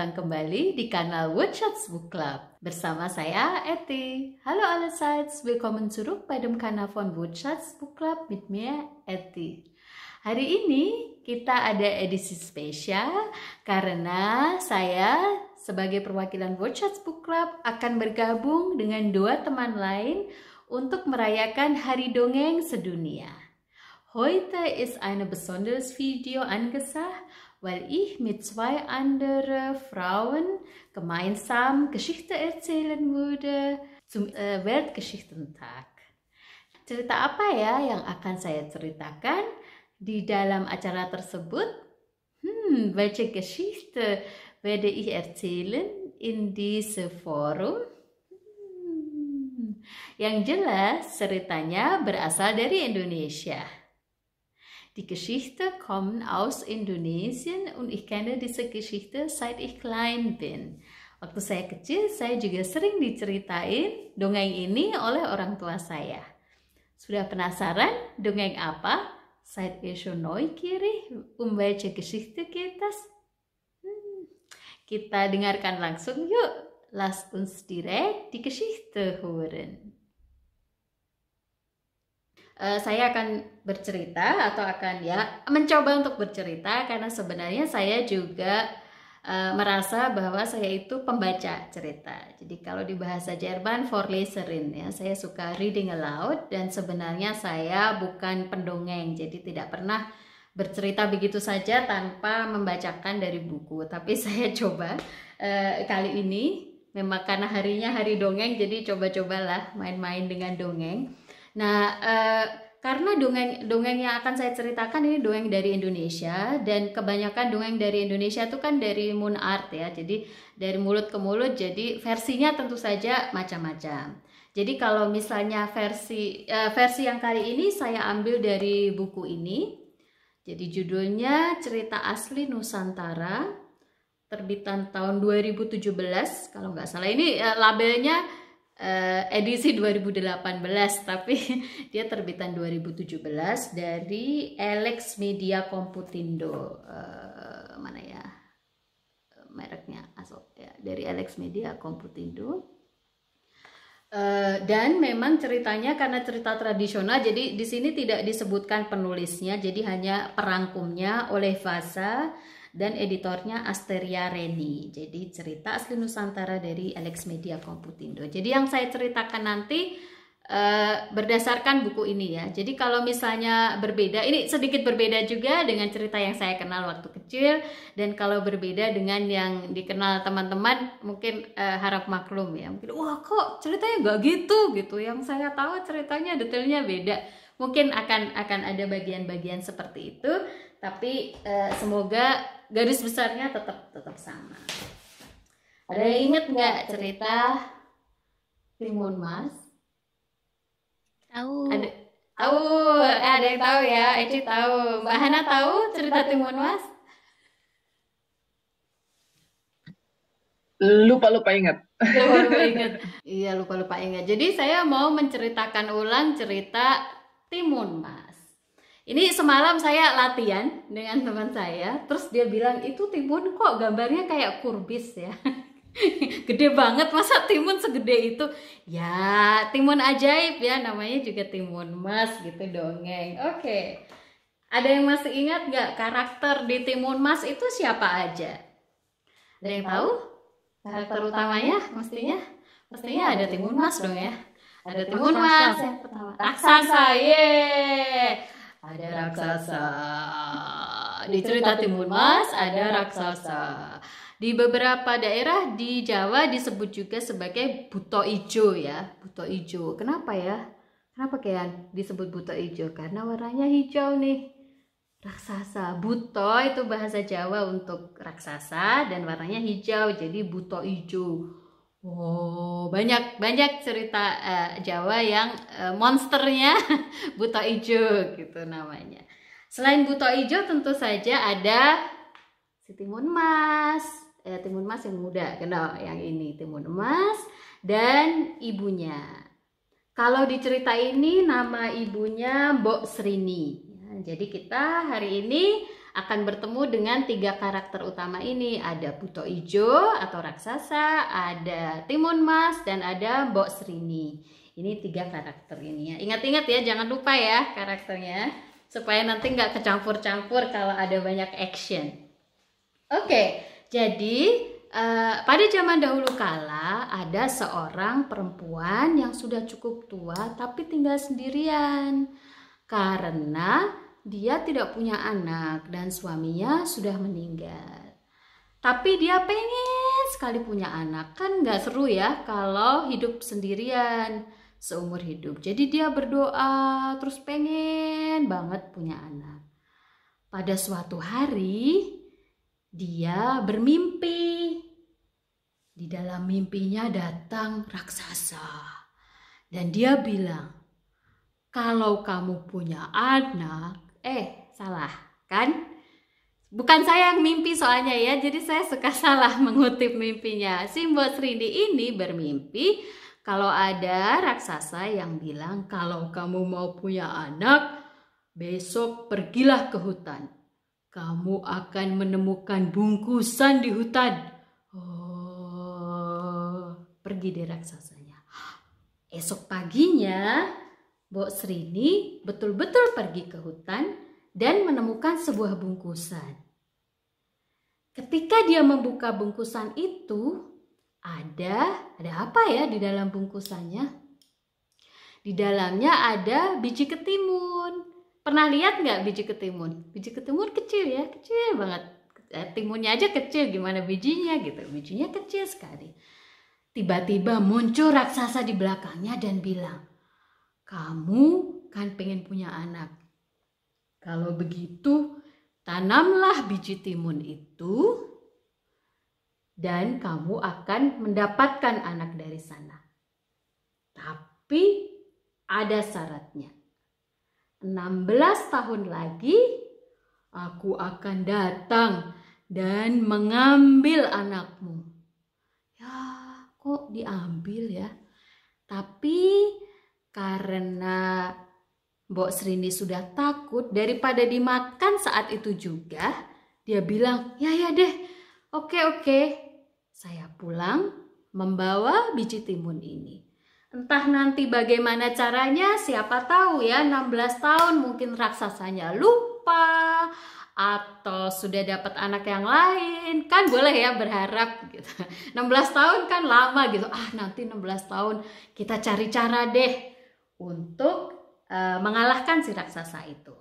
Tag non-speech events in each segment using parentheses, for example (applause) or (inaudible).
datang kembali di kanal Workshops Book Club. Bersama saya, Eti. Halo allerseits, welcome zurück bei dem Kanal von Workshops Book Club mit mir, Eti. Hari ini kita ada edisi spesial karena saya sebagai perwakilan Workshops Book Club akan bergabung dengan dua teman lain untuk merayakan Hari Dongeng Sedunia. Heute ist eine besonderes Video angesagt weil ich mit zwei anderen Frauen gemeinsam Geschichte erzählen würde zum äh, Weltgeschichtentag. Cerita apa ya yang akan saya ceritakan di dalam acara tersebut? Hmm, welche Geschichte werde ich erzählen in diesem Forum? Hmm, yang jelas ceritanya berasal dari Indonesia. Die Geschichte kommt aus Indonesien und ich kenne diese Geschichte seit ich klein bin. Waktu saya kecil, saya juga sering diceritain dongeng ini oleh orang tua saya. Sudah penasaran dongeng apa? Seid ihr schon neugierig, um welche Geschichte geht hmm, Kita dengarkan langsung yuk. Lasst uns direkt die Geschichte hören. Eh, saya akan bercerita atau akan ya mencoba untuk bercerita karena sebenarnya saya juga uh, merasa bahwa saya itu pembaca cerita. Jadi kalau di bahasa Jerman Vorleserin ya, saya suka reading aloud dan sebenarnya saya bukan pendongeng. Jadi tidak pernah bercerita begitu saja tanpa membacakan dari buku. Tapi (laughs) saya coba eh, kali ini memang karena harinya hari dongeng jadi coba-cobalah main-main dengan dongeng. Nah, eh, karena dongeng dongeng yang akan saya ceritakan ini dongeng dari Indonesia dan kebanyakan dongeng dari Indonesia itu kan dari moon art ya. Jadi dari mulut ke mulut jadi versinya tentu saja macam-macam. Jadi kalau misalnya versi eh, versi yang kali ini saya ambil dari buku ini. Jadi judulnya Cerita Asli Nusantara terbitan tahun 2017 kalau nggak salah. Ini eh, labelnya uh, edisi 2018 (laughs) tapi (laughs) dia terbitan 2017 dari Alex Media Computindo uh, mana ya eh, mereknya Asok ya dari Alex Media Computindo Uh, dan memang ceritanya karena cerita tradisional, jadi di sini tidak disebutkan penulisnya, jadi hanya perangkumnya oleh Vasa dan editornya Asteria Reni. Jadi cerita asli Nusantara dari Alex Media Komputindo. Jadi yang saya ceritakan nanti e, berdasarkan buku ini ya. Jadi kalau misalnya berbeda, ini sedikit berbeda juga dengan cerita yang saya kenal waktu kecil dan kalau berbeda dengan yang dikenal teman-teman mungkin e, harap maklum ya. Mungkin wah kok ceritanya nggak gitu gitu. Yang saya tahu ceritanya detailnya beda mungkin akan akan ada bagian-bagian seperti itu tapi uh, semoga garis besarnya tetap tetap sama ada yang inget nggak cerita timun mas tahu ada tahu ada yang tahu ya Eci tahu mbak Hana tahu cerita timun mas lupa lupa ingat lupa lupa ingat iya lupa lupa ingat jadi saya mau menceritakan ulang cerita timun mas. Ini semalam saya latihan dengan teman saya, terus dia bilang itu timun kok gambarnya kayak kurbis ya. (laughs) Gede banget masa timun segede itu. Ya, timun ajaib ya namanya juga timun mas gitu dongeng. Oke. Ada yang masih ingat nggak karakter di Timun Mas itu siapa aja? Ada yang tahu? Karakter utamanya mestinya mestinya ada Timun Mas dong ya. Ada timun mas raksasa, ye. Ada raksasa. Di cerita timun mas ada raksasa. Di beberapa daerah di Jawa disebut juga sebagai buto ijo ya, buto ijo. Kenapa ya? Kenapa kayak disebut buto ijo? Karena warnanya hijau nih raksasa buto itu bahasa Jawa untuk raksasa dan warnanya hijau jadi buto ijo. Oh banyak banyak cerita uh, Jawa yang uh, monsternya (laughs) buta ijo gitu namanya. Selain buta ijo tentu saja ada si timun emas, eh, timun emas yang muda, kenal yang ini timun emas dan ibunya. Kalau di cerita ini nama ibunya Mbok Srini. Ya, jadi kita hari ini akan bertemu dengan tiga karakter utama ini. Ada Buto Ijo atau raksasa, ada Timun Mas, dan ada Mbok Srini. Ini tiga karakter ini ya. Ingat-ingat ya, jangan lupa ya karakternya. Supaya nanti nggak kecampur-campur kalau ada banyak action. Oke, jadi Uh, pada zaman dahulu kala ada seorang perempuan yang sudah cukup tua tapi tinggal sendirian karena dia tidak punya anak dan suaminya sudah meninggal. Tapi dia pengen sekali punya anak. Kan gak seru ya kalau hidup sendirian seumur hidup. Jadi dia berdoa terus pengen banget punya anak. Pada suatu hari dia bermimpi. Di dalam mimpinya datang raksasa. Dan dia bilang, kalau kamu punya anak, eh salah kan? Bukan saya yang mimpi soalnya ya, jadi saya suka (laughs) salah mengutip mimpinya. Simbo Srindi ini bermimpi kalau ada raksasa yang bilang kalau kamu mau punya anak, besok pergilah ke hutan. Kamu akan menemukan bungkusan di hutan. Oh, pergi deh raksasanya. Esok paginya Mbok Srini betul-betul pergi ke hutan dan menemukan sebuah bungkusan. Ketika dia membuka bungkusan itu, ada ada apa ya di dalam bungkusannya? Di dalamnya ada biji ketimun. Pernah lihat nggak biji ketimun? Biji ketimun kecil ya, kecil banget. Eh, timunnya aja kecil, gimana bijinya gitu. Bijinya kecil sekali. Tiba-tiba muncul raksasa di belakangnya dan bilang, kamu kan pengen punya anak. Kalau begitu, tanamlah biji timun itu dan kamu akan mendapatkan anak dari sana. Tapi ada syaratnya. 16 tahun lagi aku akan datang dan mengambil anakmu. Ya, kok diambil ya? Tapi karena Mbok Srini sudah takut daripada dimakan saat itu juga, dia bilang, ya ya deh, oke oke, saya pulang membawa biji timun ini. Entah nanti bagaimana caranya, siapa tahu ya 16 tahun mungkin raksasanya lupa atau sudah dapat anak yang lain. Kan boleh ya berharap gitu. 16 (laughs) tahun kan lama gitu. Ah, nanti 16 tahun kita cari cara deh untuk uh, mengalahkan si raksasa itu.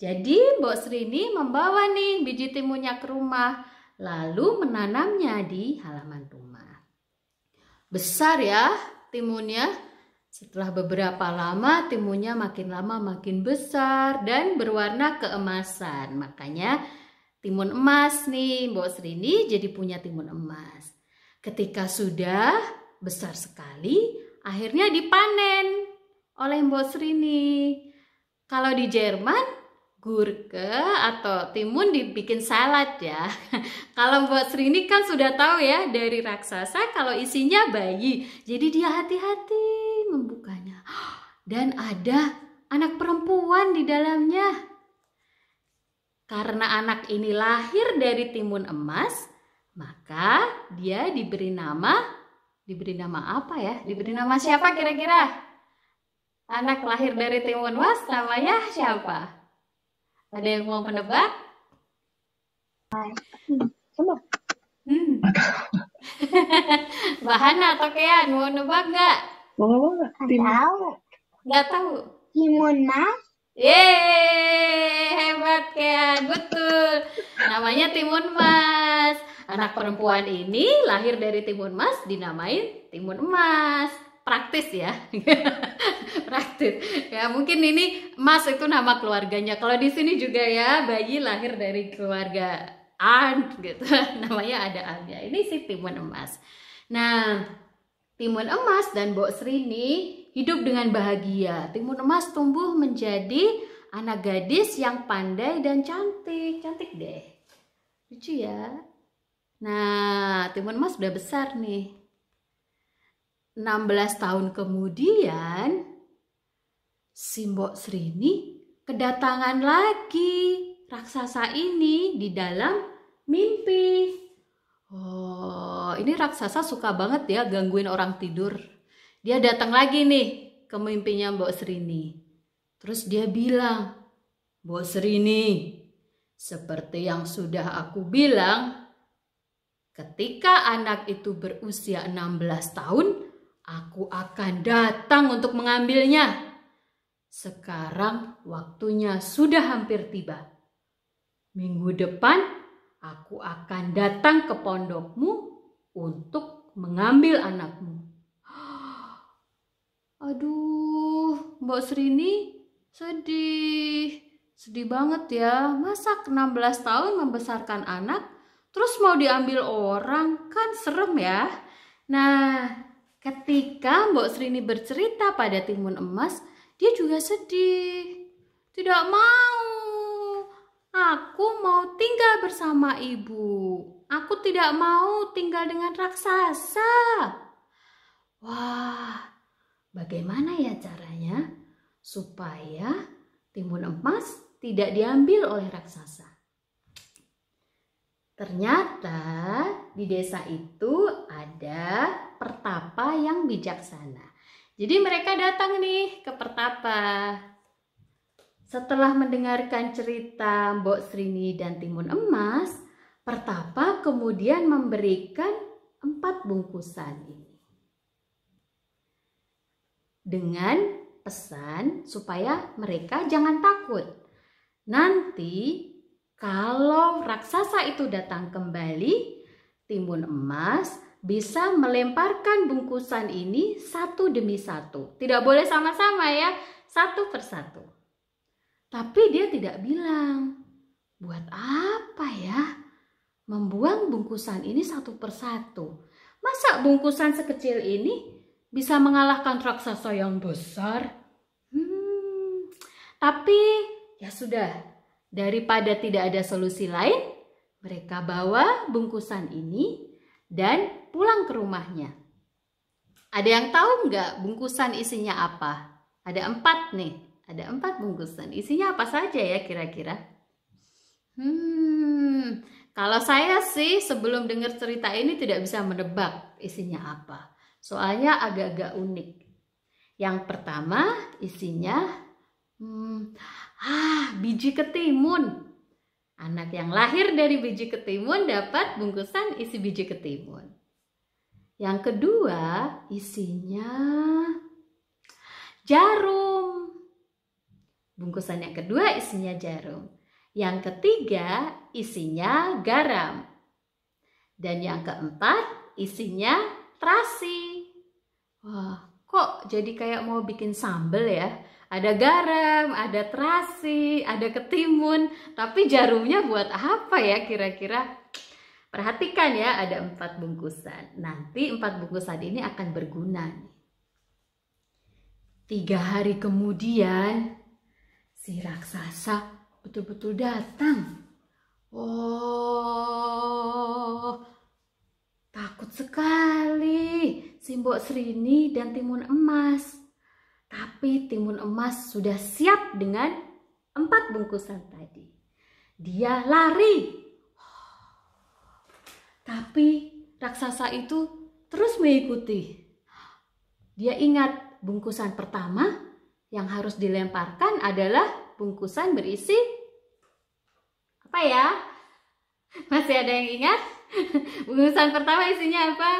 Jadi Mbok Sri ini membawa nih biji timunnya ke rumah lalu menanamnya di halaman rumah. Besar ya timunnya. Setelah beberapa lama timunnya makin lama makin besar dan berwarna keemasan. Makanya timun emas nih Mbok Sri ini jadi punya timun emas. Ketika sudah besar sekali akhirnya dipanen oleh Mbok Sri nih. Kalau di Jerman gurke atau timun dibikin salad ya. (laughs) kalau Mbok Sri ini kan sudah tahu ya dari raksasa kalau isinya bayi. Jadi dia hati-hati membukanya. (gasps) Dan ada anak perempuan di dalamnya. Karena anak ini lahir dari timun emas, maka dia diberi nama diberi nama apa ya? Diberi nama siapa kira-kira? Anak lahir dari timun mas namanya siapa? Ada yang mau menebak? Hmm. (laughs) Bahana atau Kean mau nebak nggak? Mau Tahu. Nggak tahu. Timun mas. Yeay, hebat Kean, betul. Namanya timun mas. Anak perempuan ini lahir dari timun mas dinamain timun emas. Praktis ya. (laughs) praktis (laughs) ya mungkin ini Mas itu nama keluarganya kalau di sini juga ya bayi lahir dari keluarga an gitu (laughs) namanya ada Arn ya. ini si timun emas nah timun emas dan Sri ini hidup dengan bahagia timun emas tumbuh menjadi anak gadis yang pandai dan cantik cantik deh lucu ya nah timun emas udah besar nih 16 tahun kemudian Simbok Srini kedatangan lagi raksasa ini di dalam mimpi. Oh, ini raksasa suka banget ya gangguin orang tidur. Dia datang lagi nih ke mimpinya Mbok Srini. Terus dia bilang, Mbok Srini, seperti yang sudah aku bilang, ketika anak itu berusia 16 tahun, aku akan datang untuk mengambilnya. Sekarang waktunya sudah hampir tiba. Minggu depan aku akan datang ke pondokmu untuk mengambil anakmu. (gasps) Aduh, Mbak Srini sedih. Sedih banget ya, masa 16 tahun membesarkan anak terus mau diambil orang kan serem ya. Nah, ketika Mbok Srini bercerita pada Timun Emas, dia juga sedih. Tidak mau. Aku mau tinggal bersama ibu. Aku tidak mau tinggal dengan raksasa. Wah, bagaimana ya caranya supaya timun emas tidak diambil oleh raksasa? Ternyata di desa itu ada pertapa yang bijaksana. Jadi mereka datang nih ke Pertapa. Setelah mendengarkan cerita Mbok Srini dan Timun Emas, Pertapa kemudian memberikan empat bungkusan ini. Dengan pesan supaya mereka jangan takut. Nanti kalau raksasa itu datang kembali, timun emas bisa melemparkan bungkusan ini satu demi satu. Tidak boleh sama-sama ya, satu persatu. Tapi dia tidak bilang, buat apa ya membuang bungkusan ini satu persatu. Masa bungkusan sekecil ini bisa mengalahkan raksasa yang besar? Hmm, tapi ya sudah, daripada tidak ada solusi lain, mereka bawa bungkusan ini dan pulang ke rumahnya. Ada yang tahu nggak bungkusan isinya apa? Ada empat nih, ada empat bungkusan. Isinya apa saja ya kira-kira? Hmm, kalau saya sih sebelum dengar cerita ini tidak bisa menebak isinya apa. Soalnya agak-agak unik. Yang pertama isinya Hmm, ah, biji ketimun. Anak yang lahir dari biji ketimun dapat bungkusan isi biji ketimun. Yang kedua, isinya jarum. Bungkusan yang kedua isinya jarum. Yang ketiga, isinya garam. Dan yang keempat, isinya terasi. Wah, kok jadi kayak mau bikin sambel ya? Ada garam, ada terasi, ada ketimun, tapi jarumnya buat apa ya kira-kira? Perhatikan ya, ada empat bungkusan. Nanti empat bungkusan ini akan berguna. Tiga hari kemudian, si raksasa betul-betul datang. Oh, takut sekali si Mbok Srini dan timun emas. Tapi timun emas sudah siap dengan empat bungkusan tadi. Dia lari tapi raksasa itu terus mengikuti. Dia ingat bungkusan pertama yang harus dilemparkan adalah bungkusan berisi apa ya? Masih ada yang ingat? (laughs) Bungkusan pertama isinya apa?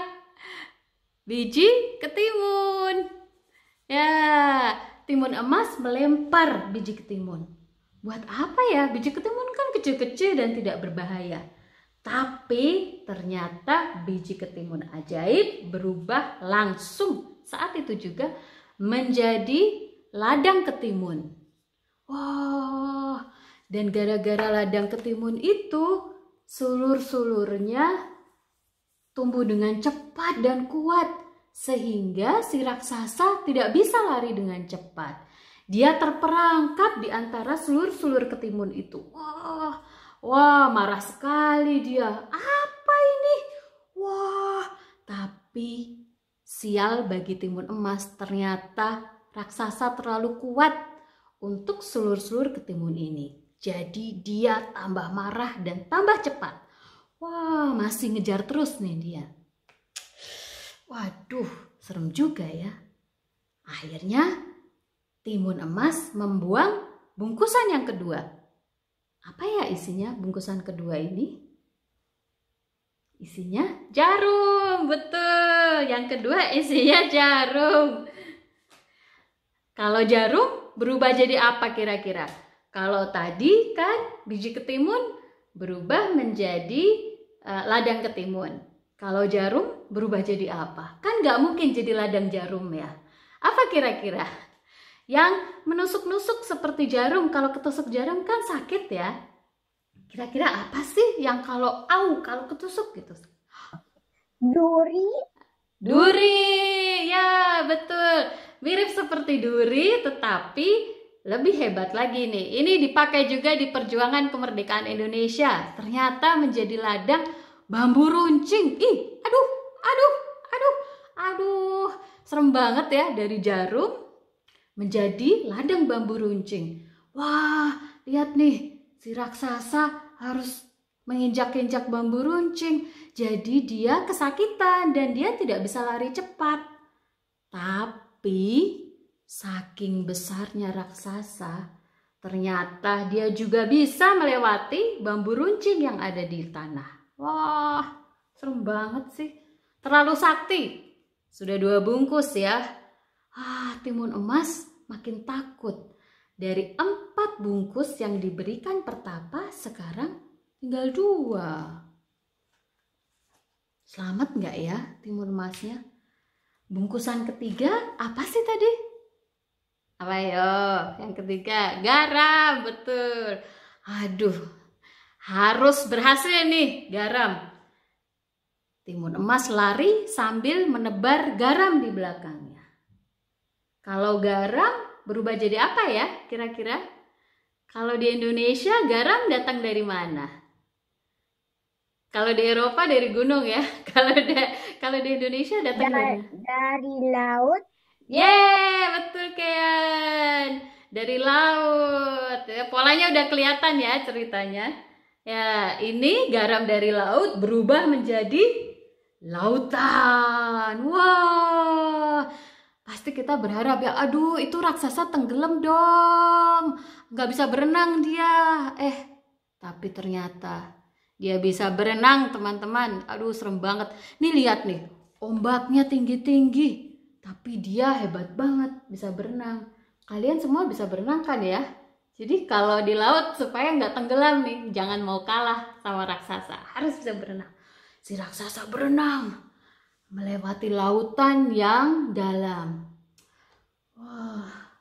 Biji ketimun. Ya, timun emas melempar biji ketimun. Buat apa ya? Biji ketimun kan kecil-kecil dan tidak berbahaya. Tapi ternyata biji ketimun ajaib berubah langsung saat itu juga menjadi ladang ketimun. Wah, dan gara-gara ladang ketimun itu sulur-sulurnya tumbuh dengan cepat dan kuat sehingga si raksasa tidak bisa lari dengan cepat. Dia terperangkap di antara sulur-sulur ketimun itu. Wah, Wah, marah sekali dia. Apa ini? Wah, tapi sial bagi timun emas ternyata raksasa terlalu kuat untuk seluruh seluruh ketimun ini. Jadi dia tambah marah dan tambah cepat. Wah, masih ngejar terus nih dia. Waduh, serem juga ya. Akhirnya timun emas membuang bungkusan yang kedua apa ya isinya bungkusan kedua ini? Isinya jarum, betul. Yang kedua isinya jarum. Kalau jarum berubah jadi apa kira-kira? Kalau tadi kan biji ketimun berubah menjadi uh, ladang ketimun. Kalau jarum berubah jadi apa? Kan nggak mungkin jadi ladang jarum ya. Apa kira-kira? Yang menusuk-nusuk seperti jarum, kalau ketusuk jarum kan sakit ya. Kira-kira apa sih yang kalau au, kalau ketusuk gitu? Duri. Duri, ya betul. Mirip seperti duri, tetapi lebih hebat lagi nih, ini dipakai juga di perjuangan kemerdekaan Indonesia. Ternyata menjadi ladang bambu runcing. Ih, aduh, aduh, aduh, aduh. Serem banget ya dari jarum menjadi ladang bambu runcing. Wah, lihat nih, si raksasa harus menginjak-injak bambu runcing. Jadi dia kesakitan dan dia tidak bisa lari cepat. Tapi saking besarnya raksasa, ternyata dia juga bisa melewati bambu runcing yang ada di tanah. Wah, serem banget sih. Terlalu sakti. Sudah dua bungkus ya. Ah, timun emas makin takut. Dari empat bungkus yang diberikan pertapa, sekarang tinggal dua. Selamat nggak ya timun emasnya? Bungkusan ketiga apa sih tadi? Apa yo? Yang ketiga garam, betul. Aduh, harus berhasil nih garam. Timun emas lari sambil menebar garam di belakang. Kalau garam berubah jadi apa ya kira-kira? Kalau di Indonesia garam datang dari mana? Kalau di Eropa dari gunung ya. (laughs) Kalau di kalau di Indonesia datang dari, dari, dari laut. Yeay, betul Kean. Dari laut. Ya, polanya udah kelihatan ya ceritanya. Ya, ini garam dari laut berubah menjadi lautan. Wah. Wow pasti kita berharap ya aduh itu raksasa tenggelam dong nggak bisa berenang dia eh tapi ternyata dia bisa berenang teman-teman aduh serem banget nih lihat nih ombaknya tinggi-tinggi tapi dia hebat banget bisa berenang kalian semua bisa berenang kan ya jadi kalau di laut supaya nggak tenggelam nih, jangan mau kalah sama raksasa. Harus bisa berenang. Si raksasa berenang melewati lautan yang dalam. Wah,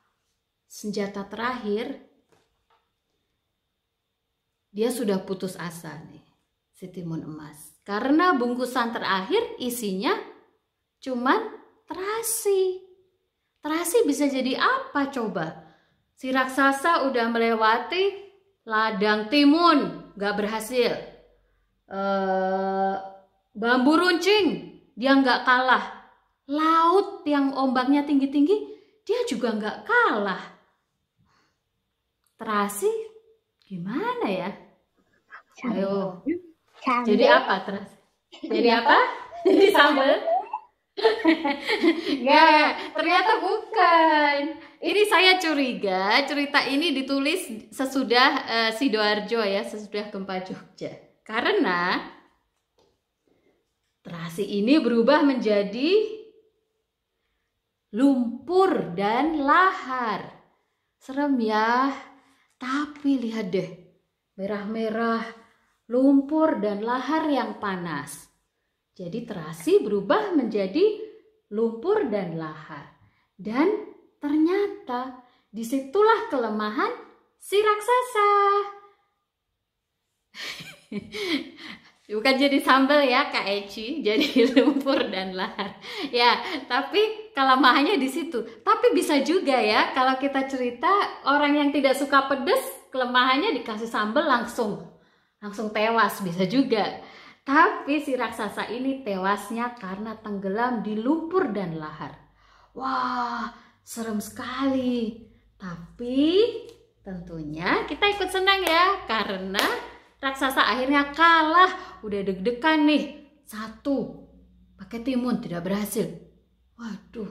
senjata terakhir dia sudah putus asa nih, si timun emas. Karena bungkusan terakhir isinya cuman terasi. Terasi bisa jadi apa coba? Si raksasa udah melewati ladang timun, gak berhasil. Uh, bambu runcing, dia nggak kalah. Laut yang ombaknya tinggi-tinggi, dia juga nggak kalah. Terasi gimana ya? Sambel. Ayo. Jadi apa terasi? Jadi iya. apa? Jadi sambel? Gak. (laughs) Ya, ternyata bukan. Ini saya curiga cerita ini ditulis sesudah uh, Sidoarjo ya, sesudah gempa Jogja. Karena Terasi ini berubah menjadi lumpur dan lahar. Serem ya, tapi lihat deh, merah-merah, lumpur dan lahar yang panas. Jadi terasi berubah menjadi lumpur dan lahar. Dan ternyata disitulah kelemahan si raksasa. (laughs) bukan jadi sambal ya Kak Eci, (laughs) jadi lumpur dan lahar. Ya, tapi kelemahannya di situ. Tapi bisa juga ya kalau kita cerita orang yang tidak suka pedes, kelemahannya dikasih sambal langsung langsung tewas bisa juga. Tapi si raksasa ini tewasnya karena tenggelam di lumpur dan lahar. Wah, serem sekali. Tapi tentunya kita ikut senang ya karena raksasa akhirnya kalah. Udah deg-degan nih. Satu, pakai timun tidak berhasil. Waduh,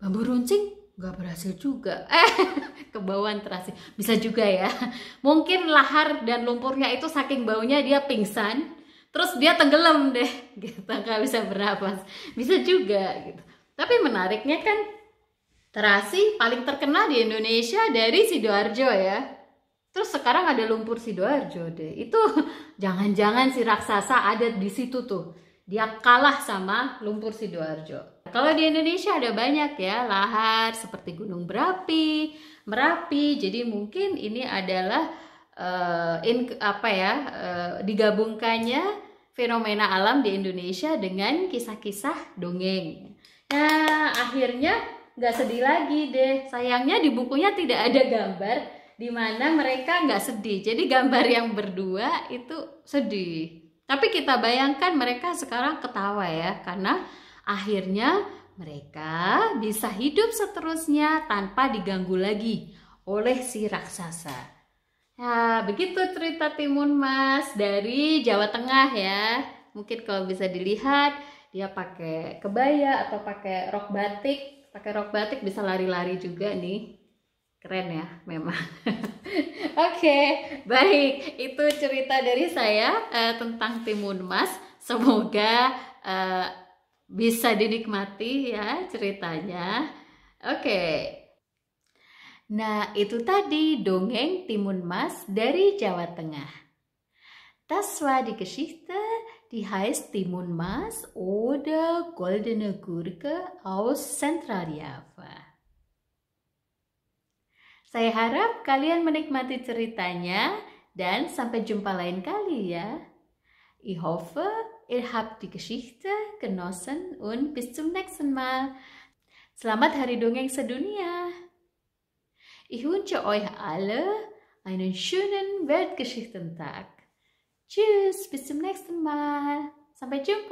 bambu runcing nggak berhasil juga. Eh, (laughs) kebauan terasi. Bisa juga ya. Mungkin lahar dan lumpurnya itu saking baunya dia pingsan. Terus dia tenggelam deh, (laughs) gitu, nggak bisa bernapas. Bisa juga gitu. Tapi menariknya kan terasi paling terkenal di Indonesia dari Sidoarjo ya. Terus sekarang ada lumpur Sidoarjo deh. Itu (laughs) jangan-jangan si raksasa ada di situ tuh. Dia kalah sama lumpur Sidoarjo. Kalau di Indonesia ada banyak ya lahar seperti Gunung Berapi, Merapi. Jadi mungkin ini adalah uh, in apa ya uh, digabungkannya fenomena alam di Indonesia dengan kisah-kisah dongeng. Nah, akhirnya nggak sedih lagi deh. Sayangnya di bukunya tidak ada gambar di mana mereka nggak sedih jadi gambar yang berdua itu sedih tapi kita bayangkan mereka sekarang ketawa ya karena akhirnya mereka bisa hidup seterusnya tanpa diganggu lagi oleh si raksasa Nah, begitu cerita Timun Mas dari Jawa Tengah ya. Mungkin kalau bisa dilihat, dia pakai kebaya atau pakai rok batik. Pakai rok batik bisa lari-lari juga nih keren ya memang (laughs) oke okay, baik itu cerita dari saya uh, tentang timun emas. semoga uh, bisa dinikmati ya ceritanya oke okay. nah itu tadi dongeng timun emas dari Jawa Tengah Taswa di die Geschichte, Timun Mas oder Goldene Gurke aus Zentraljava. Saya harap kalian menikmati ceritanya dan sampai jumpa lain kali ya. Ich hoffe, ihr habt die Geschichte genossen und bis zum nächsten Mal. Selamat Hari Dongeng Sedunia. Ich wünsche euch alle einen schönen Weltgeschichtentag. Tschüss, bis zum nächsten Mal. Sampai jumpa.